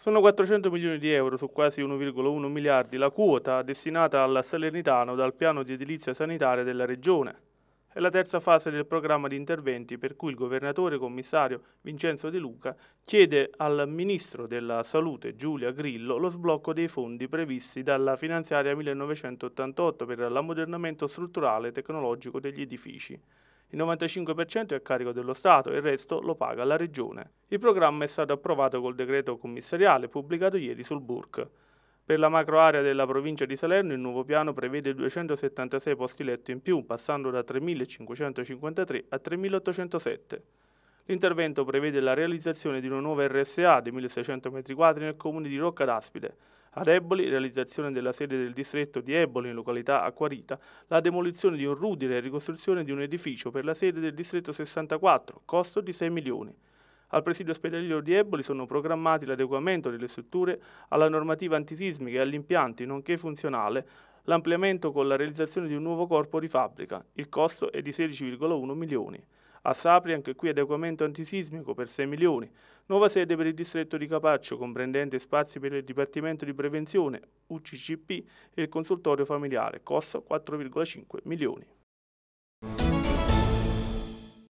Sono 400 milioni di euro su quasi 1,1 miliardi la quota destinata al Salernitano dal piano di edilizia sanitaria della Regione. È la terza fase del programma di interventi per cui il governatore commissario Vincenzo De Luca chiede al ministro della Salute Giulia Grillo lo sblocco dei fondi previsti dalla finanziaria 1988 per l'ammodernamento strutturale e tecnologico degli edifici. Il 95% è a carico dello Stato e il resto lo paga la Regione. Il programma è stato approvato col decreto commissariale pubblicato ieri sul BURC. Per la macroarea della provincia di Salerno il nuovo piano prevede 276 posti letto in più, passando da 3.553 a 3.807. L'intervento prevede la realizzazione di una nuova RSA di 1.600 m2 nel comune di Rocca d'Aspide, ad Eboli, realizzazione della sede del distretto di Eboli in località Acquarita, la demolizione di un rudile e ricostruzione di un edificio per la sede del distretto 64, costo di 6 milioni. Al presidio ospedaliero di Eboli sono programmati l'adeguamento delle strutture alla normativa antisismica e agli impianti, nonché funzionale, l'ampliamento con la realizzazione di un nuovo corpo di fabbrica. Il costo è di 16,1 milioni. A Sapri anche qui adeguamento antisismico per 6 milioni, nuova sede per il distretto di Capaccio comprendente spazi per il Dipartimento di Prevenzione, UCCP e il consultorio familiare, costo 4,5 milioni.